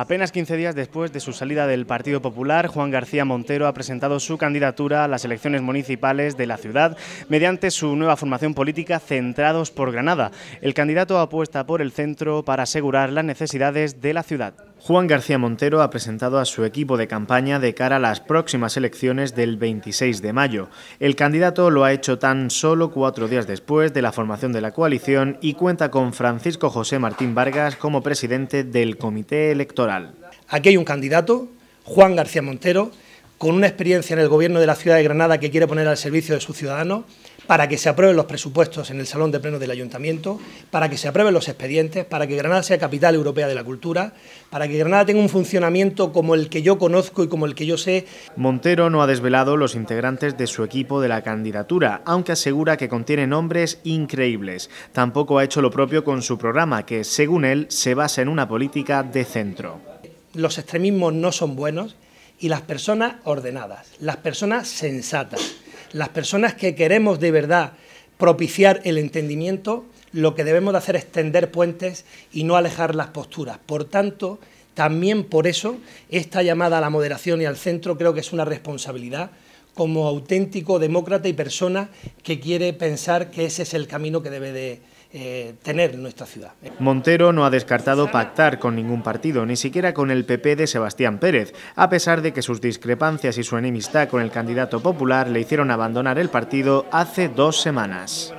Apenas 15 días después de su salida del Partido Popular, Juan García Montero ha presentado su candidatura a las elecciones municipales de la ciudad mediante su nueva formación política Centrados por Granada. El candidato apuesta por el centro para asegurar las necesidades de la ciudad. Juan García Montero ha presentado a su equipo de campaña de cara a las próximas elecciones del 26 de mayo. El candidato lo ha hecho tan solo cuatro días después de la formación de la coalición y cuenta con Francisco José Martín Vargas como presidente del comité electoral. Aquí hay un candidato, Juan García Montero, con una experiencia en el gobierno de la ciudad de Granada que quiere poner al servicio de sus ciudadanos, para que se aprueben los presupuestos en el Salón de Pleno del Ayuntamiento, para que se aprueben los expedientes, para que Granada sea capital europea de la cultura, para que Granada tenga un funcionamiento como el que yo conozco y como el que yo sé. Montero no ha desvelado los integrantes de su equipo de la candidatura, aunque asegura que contiene nombres increíbles. Tampoco ha hecho lo propio con su programa, que según él se basa en una política de centro. Los extremismos no son buenos y las personas ordenadas, las personas sensatas las personas que queremos de verdad propiciar el entendimiento, lo que debemos de hacer es tender puentes y no alejar las posturas. Por tanto, también por eso, esta llamada a la moderación y al centro creo que es una responsabilidad como auténtico demócrata y persona que quiere pensar que ese es el camino que debe de, eh, tener nuestra ciudad. Montero no ha descartado pactar con ningún partido, ni siquiera con el PP de Sebastián Pérez, a pesar de que sus discrepancias y su enemistad con el candidato popular le hicieron abandonar el partido hace dos semanas.